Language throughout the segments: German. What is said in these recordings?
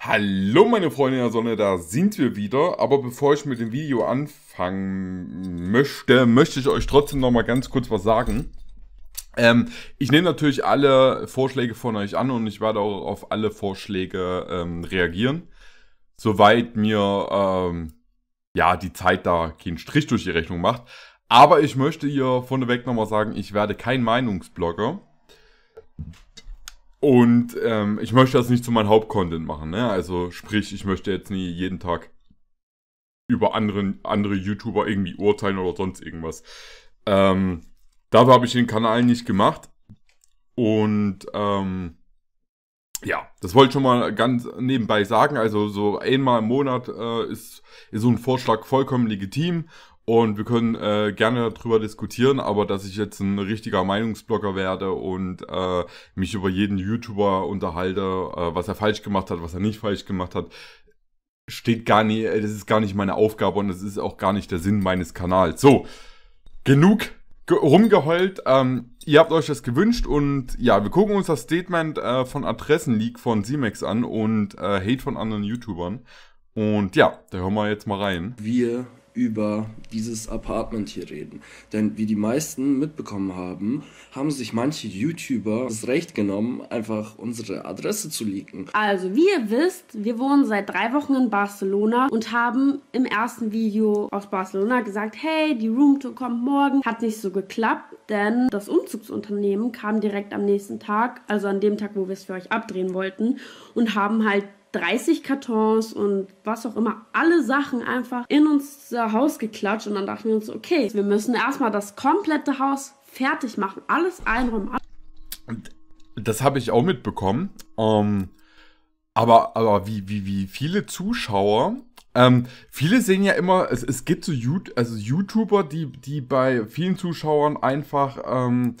Hallo meine Freunde der Sonne, da sind wir wieder. Aber bevor ich mit dem Video anfangen möchte, möchte ich euch trotzdem nochmal ganz kurz was sagen. Ähm, ich nehme natürlich alle Vorschläge von euch an und ich werde auch auf alle Vorschläge ähm, reagieren. Soweit mir ähm, ja die Zeit da keinen Strich durch die Rechnung macht. Aber ich möchte hier vorneweg nochmal sagen, ich werde kein Meinungsblogger. Und ähm, ich möchte das nicht zu meinem Hauptcontent machen. Ne? Also sprich, ich möchte jetzt nie jeden Tag über anderen, andere YouTuber irgendwie urteilen oder sonst irgendwas. Ähm, dafür habe ich den Kanal nicht gemacht. Und ähm, ja, das wollte ich schon mal ganz nebenbei sagen. Also so einmal im Monat äh, ist, ist so ein Vorschlag vollkommen legitim. Und wir können äh, gerne darüber diskutieren, aber dass ich jetzt ein richtiger Meinungsblogger werde und äh, mich über jeden YouTuber unterhalte, äh, was er falsch gemacht hat, was er nicht falsch gemacht hat, steht gar nicht, äh, das ist gar nicht meine Aufgabe und das ist auch gar nicht der Sinn meines Kanals. So, genug rumgeheult. Ähm, ihr habt euch das gewünscht und ja, wir gucken uns das Statement äh, von Adressenleak von Simex an und äh, Hate von anderen YouTubern. Und ja, da hören wir jetzt mal rein. Wir über dieses Apartment hier reden. Denn wie die meisten mitbekommen haben, haben sich manche YouTuber das Recht genommen, einfach unsere Adresse zu leaken. Also, wie ihr wisst, wir wohnen seit drei Wochen in Barcelona und haben im ersten Video aus Barcelona gesagt, hey, die Roomtour kommt morgen. Hat nicht so geklappt, denn das Umzugsunternehmen kam direkt am nächsten Tag, also an dem Tag, wo wir es für euch abdrehen wollten und haben halt 30 Kartons und was auch immer, alle Sachen einfach in unser Haus geklatscht. Und dann dachten wir uns, okay, wir müssen erstmal das komplette Haus fertig machen, alles einräumen. Und das habe ich auch mitbekommen. Ähm, aber aber wie, wie, wie viele Zuschauer ähm, viele sehen ja immer, es, es gibt so YouTube, also YouTuber, die, die bei vielen Zuschauern einfach ähm,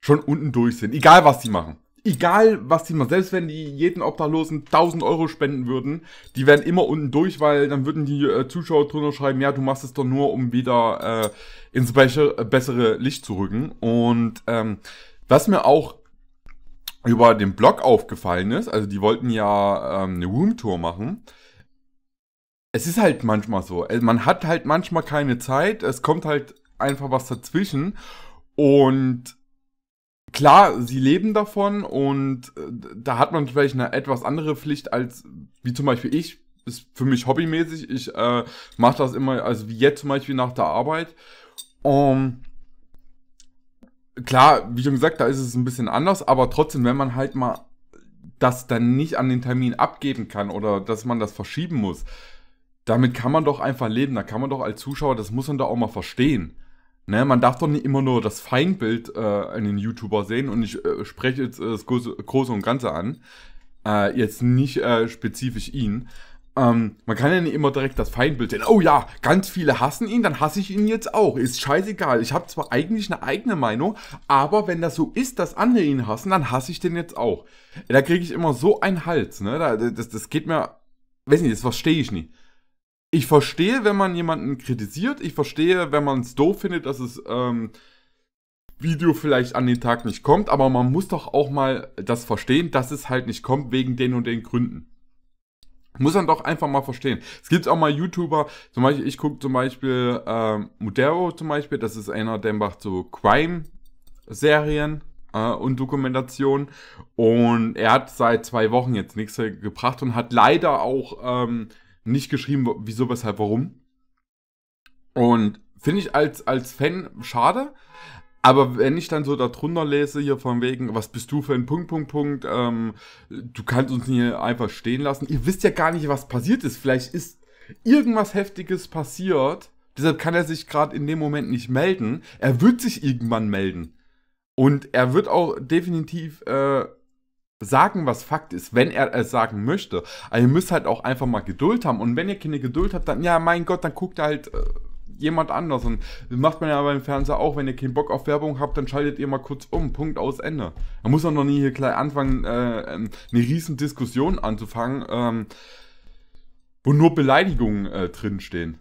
schon unten durch sind, egal was die machen egal was die machen, selbst wenn die jeden Obdachlosen 1000 Euro spenden würden, die wären immer unten durch, weil dann würden die äh, Zuschauer drunter schreiben, ja, du machst es doch nur, um wieder äh, ins bessere, bessere Licht zu rücken. Und ähm, was mir auch über den Blog aufgefallen ist, also die wollten ja ähm, eine Roomtour machen. Es ist halt manchmal so, äh, man hat halt manchmal keine Zeit, es kommt halt einfach was dazwischen und Klar, sie leben davon und äh, da hat man vielleicht eine etwas andere Pflicht als, wie zum Beispiel ich, ist für mich hobbymäßig. Ich äh, mache das immer, also wie jetzt zum Beispiel nach der Arbeit. Um, ähm, klar, wie schon gesagt, da ist es ein bisschen anders, aber trotzdem, wenn man halt mal das dann nicht an den Termin abgeben kann oder dass man das verschieben muss, damit kann man doch einfach leben, da kann man doch als Zuschauer, das muss man doch auch mal verstehen. Ne, man darf doch nicht immer nur das Feindbild äh, an den YouTuber sehen und ich äh, spreche jetzt äh, das Große, Große, und Ganze an. Äh, jetzt nicht äh, spezifisch ihn. Ähm, man kann ja nicht immer direkt das Feindbild sehen. Oh ja, ganz viele hassen ihn, dann hasse ich ihn jetzt auch. Ist scheißegal. Ich habe zwar eigentlich eine eigene Meinung, aber wenn das so ist, dass andere ihn hassen, dann hasse ich den jetzt auch. Da kriege ich immer so einen Hals. Ne? Da, das, das geht mir, weiß nicht, das verstehe ich nicht ich verstehe, wenn man jemanden kritisiert, ich verstehe, wenn man es doof findet, dass es ähm, Video vielleicht an den Tag nicht kommt, aber man muss doch auch mal das verstehen, dass es halt nicht kommt wegen den und den Gründen. Muss man doch einfach mal verstehen. Es gibt auch mal YouTuber, zum Beispiel, ich gucke zum Beispiel ähm, Mudero zum Beispiel, das ist einer, der macht so Crime-Serien äh, und Dokumentationen. Und er hat seit zwei Wochen jetzt nichts gebracht und hat leider auch ähm, nicht geschrieben, wieso, weshalb, warum. Und finde ich als, als Fan schade. Aber wenn ich dann so darunter lese, hier von wegen, was bist du für ein Punkt, Punkt, Punkt, ähm, du kannst uns hier einfach stehen lassen. Ihr wisst ja gar nicht, was passiert ist. Vielleicht ist irgendwas Heftiges passiert. Deshalb kann er sich gerade in dem Moment nicht melden. Er wird sich irgendwann melden. Und er wird auch definitiv äh, sagen, was Fakt ist, wenn er es sagen möchte. Aber also ihr müsst halt auch einfach mal Geduld haben. Und wenn ihr keine Geduld habt, dann, ja, mein Gott, dann guckt halt äh, jemand anders. Und das macht man ja beim Fernseher auch. Wenn ihr keinen Bock auf Werbung habt, dann schaltet ihr mal kurz um. Punkt aus Ende. Man muss auch noch nie hier gleich anfangen, äh, ähm, eine riesen Diskussion anzufangen, ähm, wo nur Beleidigungen äh, drinstehen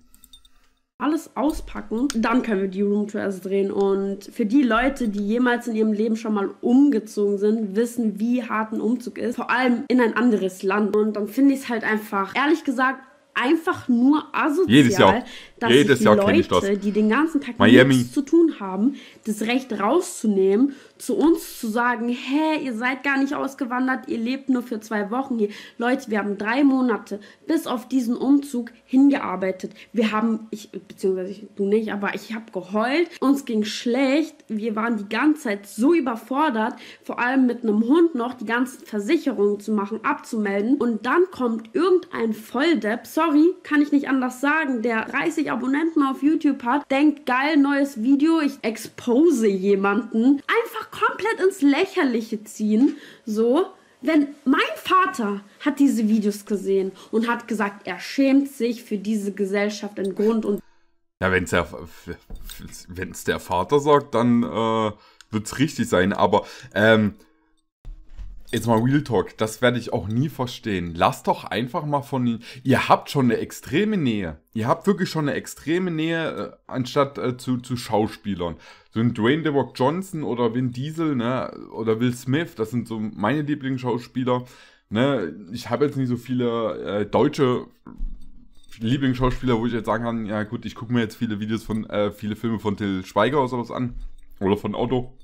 alles auspacken. Dann können wir die Roomtour erst drehen. Und für die Leute, die jemals in ihrem Leben schon mal umgezogen sind, wissen, wie hart ein Umzug ist. Vor allem in ein anderes Land. Und dann finde ich es halt einfach, ehrlich gesagt, einfach nur asozial. Jedes Jahr dass Jedes die Jahr Leute, die den ganzen Tag Miami. nichts zu tun haben, das Recht rauszunehmen, zu uns zu sagen, hä, ihr seid gar nicht ausgewandert, ihr lebt nur für zwei Wochen hier. Leute, wir haben drei Monate bis auf diesen Umzug hingearbeitet. Wir haben, ich, beziehungsweise ich, du nicht, aber ich habe geheult, uns ging schlecht, wir waren die ganze Zeit so überfordert, vor allem mit einem Hund noch die ganzen Versicherungen zu machen, abzumelden und dann kommt irgendein Volldepp, sorry, kann ich nicht anders sagen, der 30 50 Abonnenten auf YouTube hat, denkt, geil, neues Video, ich expose jemanden, einfach komplett ins Lächerliche ziehen, so. Wenn mein Vater hat diese Videos gesehen und hat gesagt, er schämt sich für diese Gesellschaft in Grund und ja, wenn es der, wenn's der Vater sagt, dann äh, wird es richtig sein. Aber ähm, Jetzt mal Real Talk, das werde ich auch nie verstehen. Lasst doch einfach mal von ihnen. Ihr habt schon eine extreme Nähe. Ihr habt wirklich schon eine extreme Nähe, äh, anstatt äh, zu, zu Schauspielern. So ein Dwayne The Rock Johnson oder Vin Diesel, ne, oder Will Smith, das sind so meine Lieblingsschauspieler. Ne, ich habe jetzt nicht so viele äh, deutsche Lieblingsschauspieler, wo ich jetzt sagen kann, ja gut, ich gucke mir jetzt viele Videos von, äh, viele Filme von Till Schweiger oder sowas an. Oder von Otto.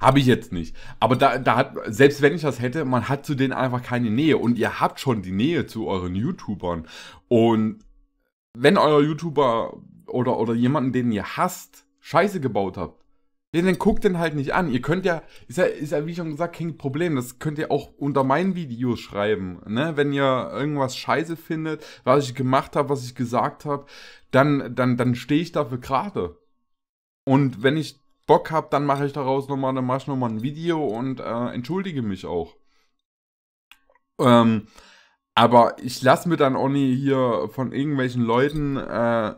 Habe ich jetzt nicht. Aber da, da hat, selbst wenn ich das hätte, man hat zu denen einfach keine Nähe. Und ihr habt schon die Nähe zu euren YouTubern. Und wenn euer YouTuber oder, oder jemanden, den ihr hasst, Scheiße gebaut habt, ja, dann guckt den halt nicht an. Ihr könnt ja, ist ja, ist ja wie schon gesagt, kein Problem. Das könnt ihr auch unter meinen Videos schreiben. Ne? Wenn ihr irgendwas scheiße findet, was ich gemacht habe, was ich gesagt habe, dann, dann, dann stehe ich dafür gerade. Und wenn ich Bock habe, dann mache ich daraus nochmal, dann mache ich nochmal ein Video und äh, entschuldige mich auch. Ähm, aber ich lasse mir dann auch nie hier von irgendwelchen Leuten äh,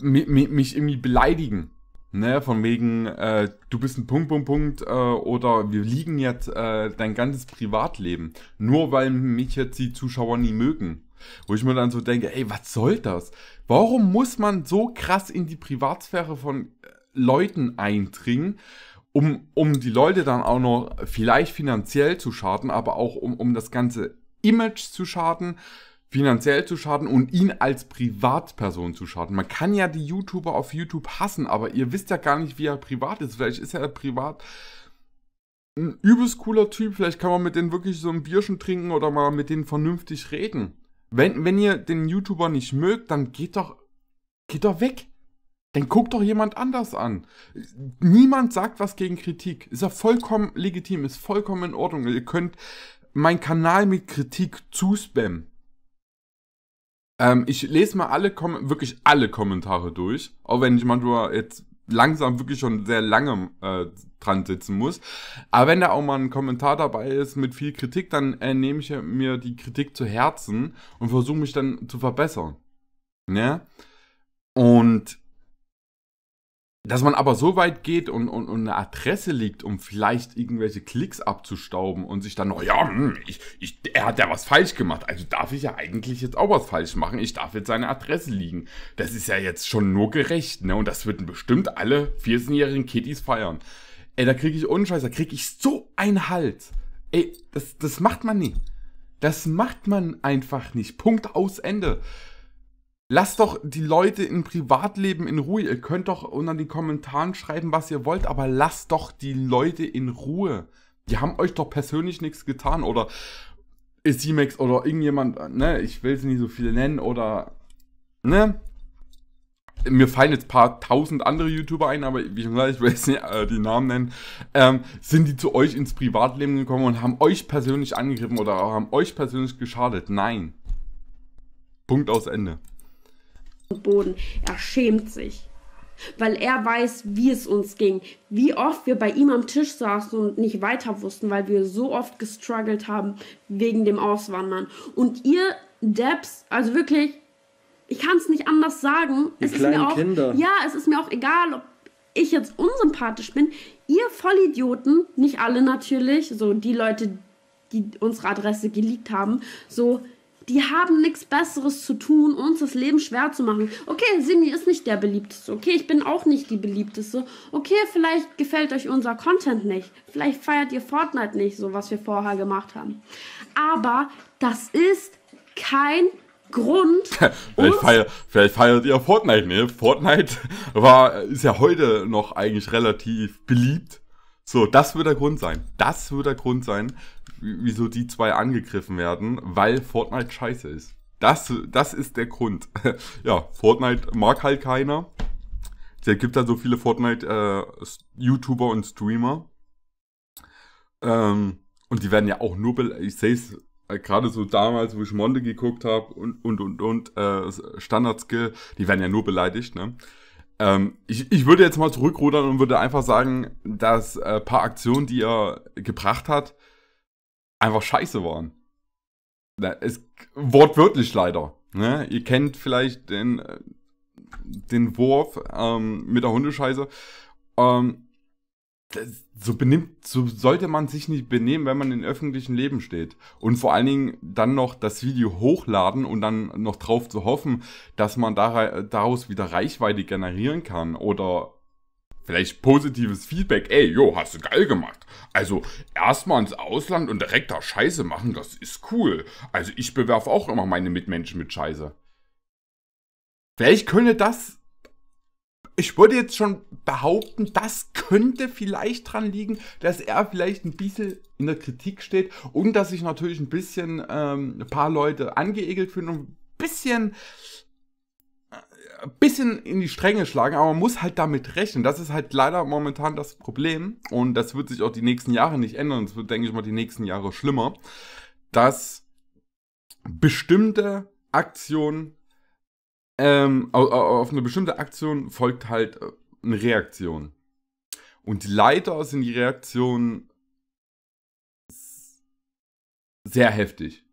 mich irgendwie beleidigen. Ne, von wegen, äh, du bist ein Punkt, Punkt, Punkt äh, oder wir liegen jetzt äh, dein ganzes Privatleben. Nur weil mich jetzt die Zuschauer nie mögen. Wo ich mir dann so denke, ey, was soll das? Warum muss man so krass in die Privatsphäre von äh, Leuten eindringen, um, um die Leute dann auch noch vielleicht finanziell zu schaden, aber auch um, um das ganze Image zu schaden, finanziell zu schaden und ihn als Privatperson zu schaden. Man kann ja die YouTuber auf YouTube hassen, aber ihr wisst ja gar nicht, wie er privat ist. Vielleicht ist er privat ein übelst cooler Typ. Vielleicht kann man mit denen wirklich so ein Bierchen trinken oder mal mit denen vernünftig reden. Wenn, wenn ihr den YouTuber nicht mögt, dann geht doch, geht doch weg dann guck doch jemand anders an. Niemand sagt was gegen Kritik. Ist ja vollkommen legitim, ist vollkommen in Ordnung. Ihr könnt meinen Kanal mit Kritik zuspammen. Ähm, ich lese mal alle, Kom wirklich alle Kommentare durch. Auch wenn ich manchmal jetzt langsam wirklich schon sehr lange äh, dran sitzen muss. Aber wenn da auch mal ein Kommentar dabei ist mit viel Kritik, dann äh, nehme ich mir die Kritik zu Herzen und versuche mich dann zu verbessern. Ne? Und dass man aber so weit geht und, und, und eine Adresse liegt, um vielleicht irgendwelche Klicks abzustauben und sich dann, naja, hm, ich, ich, er hat ja was falsch gemacht, also darf ich ja eigentlich jetzt auch was falsch machen, ich darf jetzt seine Adresse liegen. Das ist ja jetzt schon nur gerecht, ne? Und das würden bestimmt alle 14-jährigen Kitties feiern. Ey, da kriege ich Unscheiß, da kriege ich so einen Hals. Ey, das, das macht man nie. Das macht man einfach nicht. Punkt aus Ende. Lasst doch die Leute im Privatleben in Ruhe. Ihr könnt doch unter den Kommentaren schreiben, was ihr wollt, aber lasst doch die Leute in Ruhe. Die haben euch doch persönlich nichts getan oder Simex oder irgendjemand, ne, ich will es nicht so viele nennen oder, ne. Mir fallen jetzt ein paar tausend andere YouTuber ein, aber wie schon gesagt, ich will jetzt nicht äh, die Namen nennen. Ähm, sind die zu euch ins Privatleben gekommen und haben euch persönlich angegriffen oder haben euch persönlich geschadet? Nein. Punkt aus Ende. Boden. Er schämt sich, weil er weiß, wie es uns ging, wie oft wir bei ihm am Tisch saßen und nicht weiter wussten, weil wir so oft gestruggelt haben wegen dem Auswandern. Und ihr Debs, also wirklich, ich kann es nicht anders sagen. Die es kleinen ist mir auch, Kinder. Ja, es ist mir auch egal, ob ich jetzt unsympathisch bin. Ihr Vollidioten, nicht alle natürlich, so die Leute, die unsere Adresse geleakt haben, so die haben nichts Besseres zu tun, uns das Leben schwer zu machen. Okay, Simi ist nicht der beliebteste. Okay, ich bin auch nicht die beliebteste. Okay, vielleicht gefällt euch unser Content nicht. Vielleicht feiert ihr Fortnite nicht, so was wir vorher gemacht haben. Aber das ist kein Grund. vielleicht, feier, vielleicht, feiert ihr Fortnite, ne? Fortnite war, ist ja heute noch eigentlich relativ beliebt. So, das wird der Grund sein. Das wird der Grund sein, wieso die zwei angegriffen werden, weil Fortnite scheiße ist. Das, das ist der Grund. ja, Fortnite mag halt keiner. Es gibt da so viele Fortnite-YouTuber äh, und Streamer. Ähm, und die werden ja auch nur, ich sehe es äh, gerade so damals, wo ich Monde geguckt habe und, und, und, und, äh, Standard-Skill, die werden ja nur beleidigt, ne? Ähm, ich, ich würde jetzt mal zurückrudern und würde einfach sagen, dass äh, paar Aktionen, die er gebracht hat, einfach scheiße waren. Es, wortwörtlich leider. Ne? Ihr kennt vielleicht den, äh, den Wurf ähm, mit der Hundescheiße. Ähm, das, so benimmt, so sollte man sich nicht benehmen, wenn man im öffentlichen Leben steht. Und vor allen Dingen dann noch das Video hochladen und dann noch drauf zu hoffen, dass man daraus wieder Reichweite generieren kann oder vielleicht positives Feedback, ey, jo, hast du geil gemacht. Also erstmal ins Ausland und direkt da Scheiße machen, das ist cool. Also ich bewerfe auch immer meine Mitmenschen mit Scheiße. Vielleicht könnte das, ich würde jetzt schon behaupten, das könnte vielleicht dran liegen, dass er vielleicht ein bisschen in der Kritik steht und dass sich natürlich ein bisschen ähm, ein paar Leute angeegelt fühlen und ein bisschen ein bisschen in die Stränge schlagen, aber man muss halt damit rechnen. Das ist halt leider momentan das Problem und das wird sich auch die nächsten Jahre nicht ändern. Es wird, denke ich mal, die nächsten Jahre schlimmer, dass bestimmte Aktionen, ähm, auf eine bestimmte Aktion folgt halt äh, eine Reaktion. Und leider sind die Reaktionen sehr heftig.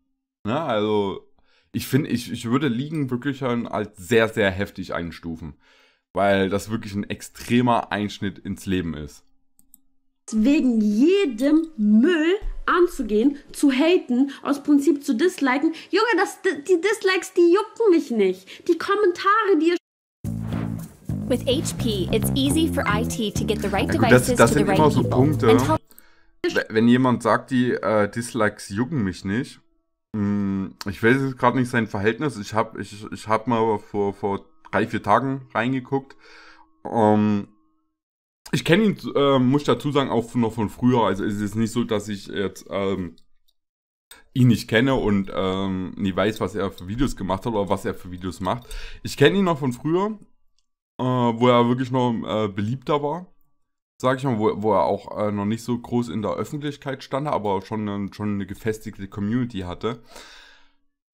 Ja, ne, also ich finde, ich, ich würde Ligen wirklich als sehr, sehr heftig einstufen, weil das wirklich ein extremer Einschnitt ins Leben ist wegen jedem Müll anzugehen, zu haten, aus Prinzip zu disliken. Junge, das, die Dislikes, die jucken mich nicht. Die Kommentare, die ihr With HP, it's easy for IT to get the right ja, gut, devices das, das sind right immer so Punkte. Wenn jemand sagt, die äh, Dislikes jucken mich nicht, Mm, ich weiß jetzt gerade nicht sein Verhältnis. Ich habe ich, ich hab mal vor, vor drei, vier Tagen reingeguckt. Ähm, ich kenne ihn, äh, muss ich dazu sagen, auch noch von früher. Also es ist nicht so, dass ich jetzt ähm, ihn nicht kenne und ähm, nie weiß, was er für Videos gemacht hat oder was er für Videos macht. Ich kenne ihn noch von früher, äh, wo er wirklich noch äh, beliebter war sag ich mal, wo, wo er auch äh, noch nicht so groß in der Öffentlichkeit stand, aber schon, eine, schon eine gefestigte Community hatte.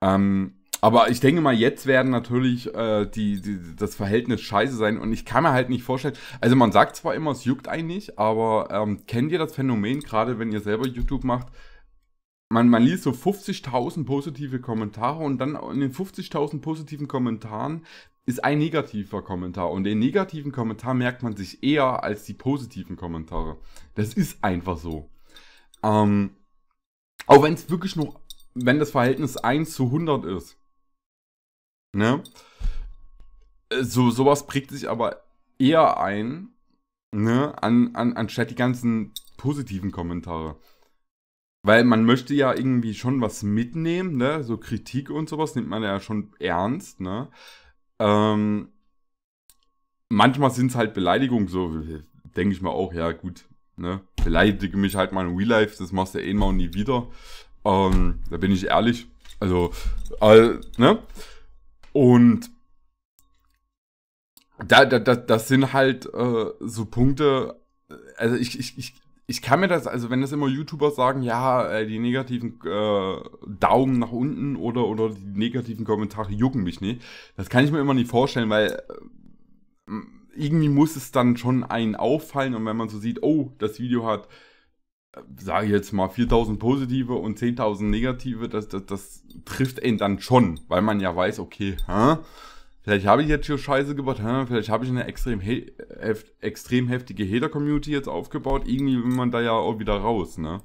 Ähm, aber ich denke mal, jetzt werden natürlich äh, die, die, das Verhältnis scheiße sein. Und ich kann mir halt nicht vorstellen, also man sagt zwar immer, es juckt einen nicht, aber ähm, kennt ihr das Phänomen, gerade wenn ihr selber YouTube macht? Man, man liest so 50.000 positive Kommentare und dann in den 50.000 positiven Kommentaren ist ein negativer Kommentar. Und den negativen Kommentar merkt man sich eher als die positiven Kommentare. Das ist einfach so. Ähm, auch wenn es wirklich nur, wenn das Verhältnis 1 zu 100 ist. Ne? Äh, so, sowas prägt sich aber eher ein, ne? An, an, anstatt die ganzen positiven Kommentare. Weil man möchte ja irgendwie schon was mitnehmen, ne? So Kritik und sowas nimmt man ja schon ernst, ne? Ähm, manchmal sind es halt Beleidigungen, so denke ich mir auch, ja gut, ne? Beleidige mich halt mal in Real Life, das machst du eh mal und nie wieder. Ähm, da bin ich ehrlich. Also, äh, ne? Und da, da, da, das sind halt äh, so Punkte, also ich, ich, ich ich kann mir das, also wenn das immer YouTuber sagen, ja, äh, die negativen äh, Daumen nach unten oder, oder die negativen Kommentare jucken mich nicht, das kann ich mir immer nicht vorstellen, weil äh, irgendwie muss es dann schon einen auffallen und wenn man so sieht, oh, das Video hat, äh, sage ich jetzt mal, 4000 positive und 10.000 negative, das, das, das trifft einen dann schon, weil man ja weiß, okay, hä? Vielleicht habe ich jetzt hier Scheiße gebaut, hm, vielleicht habe ich eine extrem, hef extrem heftige Hater-Community jetzt aufgebaut. Irgendwie will man da ja auch wieder raus, ne?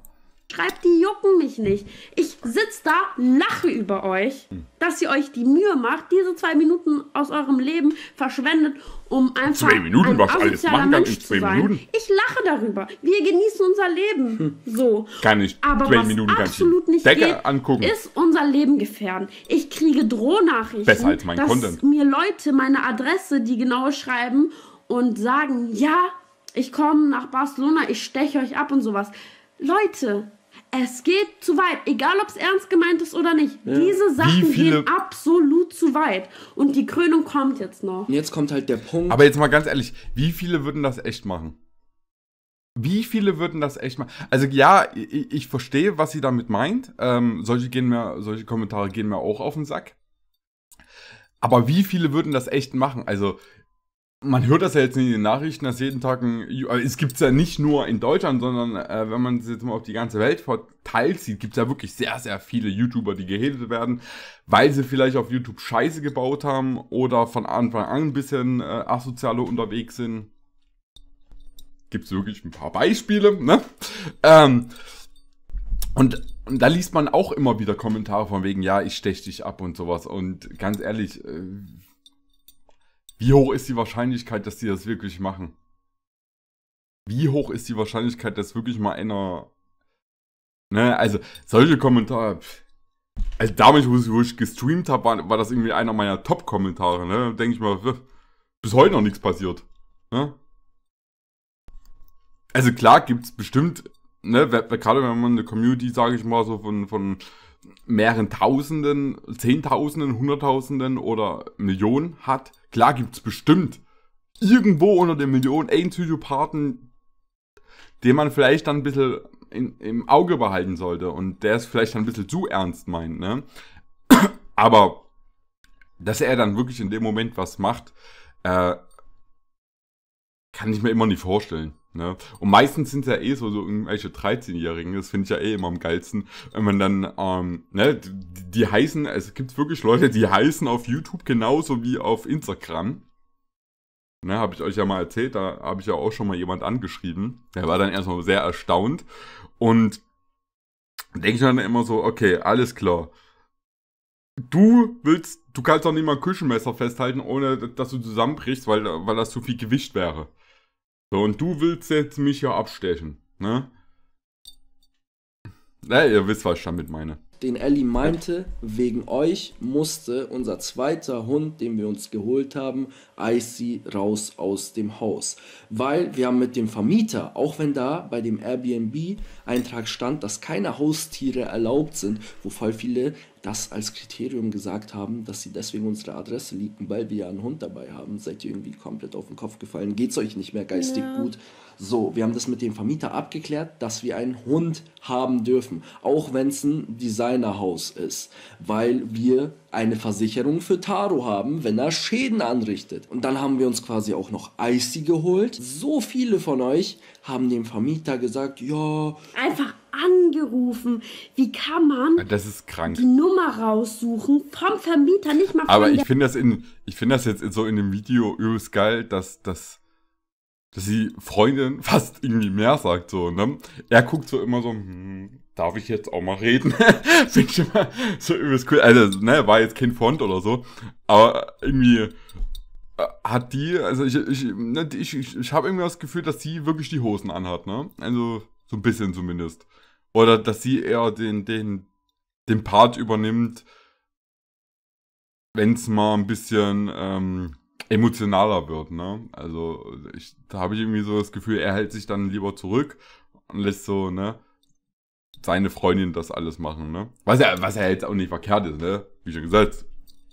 schreibt, die jucken mich nicht. Ich sitze da, lache über euch, hm. dass ihr euch die Mühe macht, diese zwei Minuten aus eurem Leben verschwendet, um einfach zwei Minuten, ein was alles machen kann in zwei Minuten. Ich lache darüber. Wir genießen unser Leben. Hm. So. Kann ich. Aber zwei was Minuten absolut nicht Decke geht, angucken. ist unser Leben gefährden. Ich kriege Drohnachrichten, Besser als mein dass Content. mir Leute meine Adresse die genau schreiben und sagen, ja, ich komme nach Barcelona, ich steche euch ab und sowas. Leute, es geht zu weit, egal ob es ernst gemeint ist oder nicht. Ja. Diese Sachen gehen absolut zu weit. Und die Krönung kommt jetzt noch. Und jetzt kommt halt der Punkt. Aber jetzt mal ganz ehrlich, wie viele würden das echt machen? Wie viele würden das echt machen? Also ja, ich, ich verstehe, was sie damit meint. Ähm, solche, gehen mir, solche Kommentare gehen mir auch auf den Sack. Aber wie viele würden das echt machen? Also man hört das ja jetzt in den Nachrichten, dass jeden Tag ein, also es gibt es ja nicht nur in Deutschland, sondern äh, wenn man es jetzt mal auf die ganze Welt verteilt sieht, gibt es ja wirklich sehr, sehr viele YouTuber, die gehatet werden, weil sie vielleicht auf YouTube Scheiße gebaut haben oder von Anfang an ein bisschen äh, asoziale unterwegs sind. Gibt es wirklich ein paar Beispiele, ne? Ähm, und, und da liest man auch immer wieder Kommentare von wegen, ja, ich stech dich ab und sowas. Und ganz ehrlich, äh, wie hoch ist die Wahrscheinlichkeit, dass die das wirklich machen? Wie hoch ist die Wahrscheinlichkeit, dass wirklich mal einer. Ne, also solche Kommentare. Also damals, wo ich, gestreamt habe, war, war das irgendwie einer meiner Top-Kommentare. Ne? Denke ich mal, bis heute noch nichts passiert. Ne? Also klar gibt es bestimmt, ne, gerade wenn man eine Community, sage ich mal, so von, von mehreren Tausenden, Zehntausenden, Hunderttausenden oder Millionen hat, Klar gibt es bestimmt irgendwo unter den Millionen einen Psychopathen, den man vielleicht dann ein bisschen in, im Auge behalten sollte und der es vielleicht dann ein bisschen zu ernst meint, ne? Aber dass er dann wirklich in dem Moment was macht, äh, kann ich mir immer nicht vorstellen. Ne? Und meistens sind es ja eh so, so irgendwelche 13-Jährigen, das finde ich ja eh immer am geilsten, wenn man dann, ähm, ne, die, die heißen, es gibt wirklich Leute, die heißen auf YouTube genauso wie auf Instagram. Ne, habe ich euch ja mal erzählt, da habe ich ja auch schon mal jemand angeschrieben. Der war dann erstmal sehr erstaunt und denke ich dann immer so, okay, alles klar. Du willst, du kannst doch nicht mal ein Küchenmesser festhalten, ohne dass du zusammenbrichst, weil, weil das zu viel Gewicht wäre. So, und du willst jetzt mich ja abstechen, ne? Na, ja, ihr wisst, was ich damit meine. Den Ellie meinte, wegen euch musste unser zweiter Hund, den wir uns geholt haben, Icy raus aus dem Haus. Weil wir haben mit dem Vermieter, auch wenn da bei dem Airbnb-Eintrag stand, dass keine Haustiere erlaubt sind, wovon viele das als Kriterium gesagt haben, dass sie deswegen unsere Adresse liegen, weil wir ja einen Hund dabei haben, seid ihr irgendwie komplett auf den Kopf gefallen, geht's euch nicht mehr geistig ja. gut. So, wir haben das mit dem Vermieter abgeklärt, dass wir einen Hund haben dürfen, auch wenn es ein Designerhaus ist, weil wir eine Versicherung für Taro haben, wenn er Schäden anrichtet. Und dann haben wir uns quasi auch noch Icy geholt. So viele von euch haben dem Vermieter gesagt, ja. Einfach angerufen. Wie kann man das ist krank. die Nummer raussuchen vom Vermieter, nicht mal von Aber ich finde das, in, ich find das jetzt in, so in dem Video übelst geil, dass das dass die Freundin fast irgendwie mehr sagt, so, ne? Er guckt so immer so, hm, darf ich jetzt auch mal reden? Finde ich immer so übelst cool. Also, ne, war jetzt kein Front oder so, aber irgendwie äh, hat die, also ich, ich, ne, ich, ich, ich habe irgendwie das Gefühl, dass sie wirklich die Hosen anhat, ne? Also, so ein bisschen zumindest. Oder dass sie eher den, den, den Part übernimmt, wenn es mal ein bisschen ähm, emotionaler wird. Ne? Also ich, da habe ich irgendwie so das Gefühl, er hält sich dann lieber zurück und lässt so, ne? seine Freundin das alles machen, ne? Was ja, was ja jetzt auch nicht verkehrt ist, ne? Wie schon gesagt,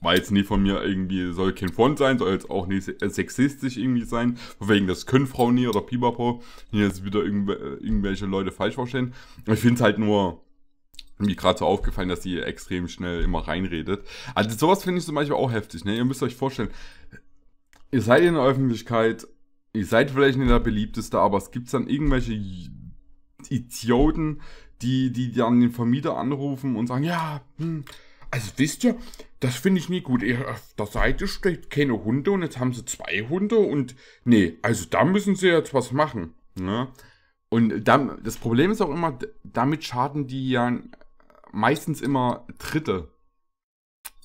war jetzt nie von mir irgendwie, soll kein Front sein, soll jetzt auch nicht äh, sexistisch irgendwie sein, wegen das können Frauen nie oder pipapo, hier jetzt wieder äh, irgendwelche Leute falsch verstehen. Ich finde es halt nur mir gerade so aufgefallen, dass sie extrem schnell immer reinredet. Also sowas finde ich zum Beispiel auch heftig, ne? Ihr müsst euch vorstellen, ihr seid in der Öffentlichkeit, ihr seid vielleicht nicht der beliebteste, aber es gibt dann irgendwelche Idioten, die, die dann den Vermieter anrufen und sagen, ja, hm, also wisst ihr, das finde ich nie gut. Auf der Seite steht keine Hunde und jetzt haben sie zwei Hunde und nee, also da müssen sie jetzt was machen. Ne? Und dann, das Problem ist auch immer, damit schaden die ja meistens immer Dritte.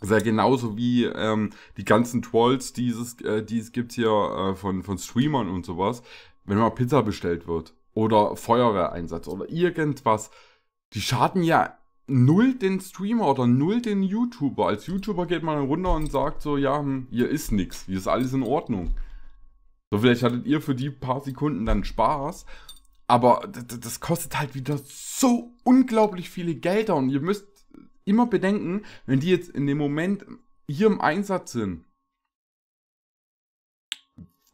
Das ist ja genauso wie ähm, die ganzen Trolls, die es, äh, die es gibt hier äh, von, von Streamern und sowas, wenn mal Pizza bestellt wird oder Feuerwehreinsatz oder irgendwas. Die schaden ja null den Streamer oder null den YouTuber. Als YouTuber geht man runter und sagt so, ja, hm, hier ist nichts, hier ist alles in Ordnung. So, vielleicht hattet ihr für die paar Sekunden dann Spaß, aber das kostet halt wieder so unglaublich viele Gelder und ihr müsst immer bedenken, wenn die jetzt in dem Moment hier im Einsatz sind.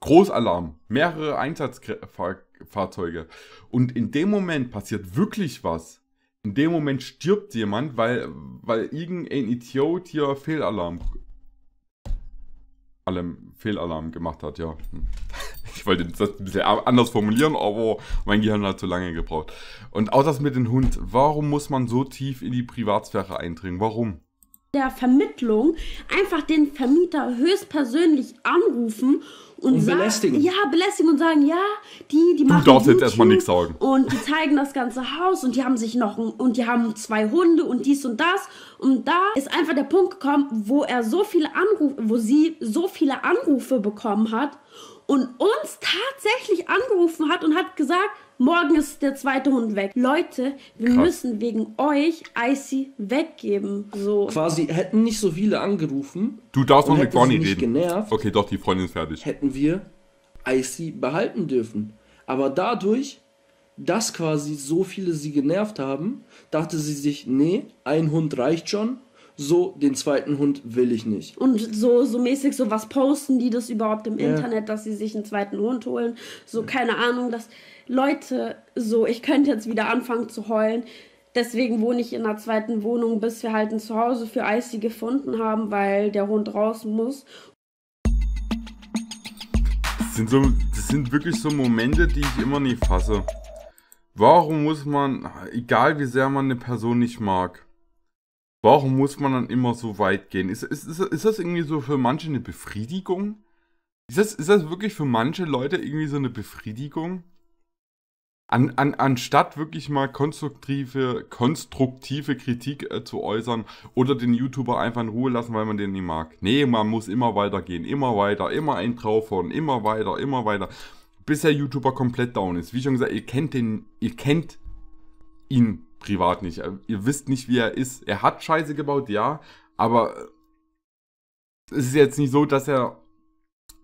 Großalarm, mehrere Einsatzfahrzeuge. Und in dem Moment passiert wirklich was in dem Moment stirbt jemand, weil, weil irgendein Idiot hier Fehlalarm. Allem Fehlalarm gemacht hat, ja. Hm. Ich wollte das ein bisschen anders formulieren, aber mein Gehirn hat zu lange gebraucht. Und auch das mit dem Hund. Warum muss man so tief in die Privatsphäre eindringen? Warum? Der Vermittlung einfach den Vermieter höchstpersönlich anrufen und, und belästigen. Sagen, ja, belästigen und sagen, ja, die, die machen. Du darfst YouTube jetzt erstmal nichts sagen. Und die zeigen das ganze Haus und die haben sich noch ein, und die haben zwei Hunde und dies und das. Und da ist einfach der Punkt gekommen, wo er so viele Anrufe, wo sie so viele Anrufe bekommen hat und uns tatsächlich angerufen hat und hat gesagt, Morgen ist der zweite Hund weg. Leute, wir Krass. müssen wegen euch Icy weggeben. So. Quasi hätten nicht so viele angerufen. Du darfst noch mit Bonnie reden. Genervt, okay, doch, die Freundin ist fertig. Hätten wir Icy behalten dürfen. Aber dadurch, dass quasi so viele sie genervt haben, dachte sie sich, nee, ein Hund reicht schon, so, den zweiten Hund will ich nicht. Und so, so mäßig, so was posten die das überhaupt im ja. Internet, dass sie sich einen zweiten Hund holen? So, keine Ahnung, dass Leute, so, ich könnte jetzt wieder anfangen zu heulen. Deswegen wohne ich in einer zweiten Wohnung, bis wir halt ein Zuhause für Icy gefunden haben, weil der Hund raus muss. Das sind, so, das sind wirklich so Momente, die ich immer nie fasse. Warum muss man, egal wie sehr man eine Person nicht mag, warum muss man dann immer so weit gehen? Ist, ist, ist, ist das irgendwie so für manche eine Befriedigung? Ist das, ist das wirklich für manche Leute irgendwie so eine Befriedigung? an, an, anstatt wirklich mal konstruktive, konstruktive Kritik äh, zu äußern oder den YouTuber einfach in Ruhe lassen, weil man den nicht mag. Nee, man muss immer weitergehen, immer weiter, immer ein draufhauen, immer weiter, immer weiter, bis der YouTuber komplett down ist. Wie schon gesagt, ihr kennt den, ihr kennt ihn privat nicht. Äh, ihr wisst nicht, wie er ist. Er hat Scheiße gebaut, ja, aber äh, es ist jetzt nicht so, dass er,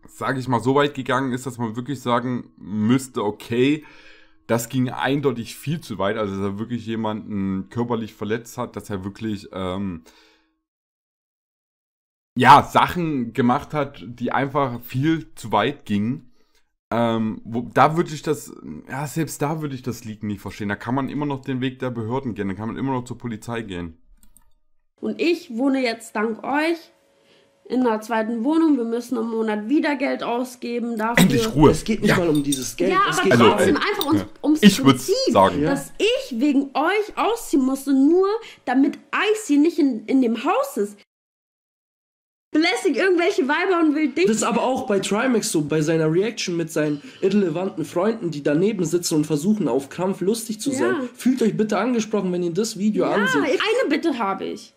sage ich mal, so weit gegangen ist, dass man wirklich sagen müsste, okay, das ging eindeutig viel zu weit. Also, dass er wirklich jemanden körperlich verletzt hat, dass er wirklich, ähm, ja, Sachen gemacht hat, die einfach viel zu weit gingen. Ähm, wo, da würde ich das, ja, selbst da würde ich das Leak nicht verstehen. Da kann man immer noch den Weg der Behörden gehen, da kann man immer noch zur Polizei gehen. Und ich wohne jetzt dank euch in einer zweiten Wohnung, wir müssen im Monat wieder Geld ausgeben. Dafür. Endlich Ruhe. Es geht nicht ja. mal um dieses Geld. Ja, es aber geht also, trotzdem ey, einfach ums, ja. ums ich Prinzip, sagen. dass ich wegen euch ausziehen musste, nur damit Icy nicht in, in dem Haus ist. Belästigt irgendwelche Weiber und will dich. Das ist aber auch bei Trimax so, bei seiner Reaction mit seinen irrelevanten Freunden, die daneben sitzen und versuchen, auf Krampf lustig zu sein. Fühlt euch bitte angesprochen, wenn ihr das Video ja, anseht. Eine Bitte habe ich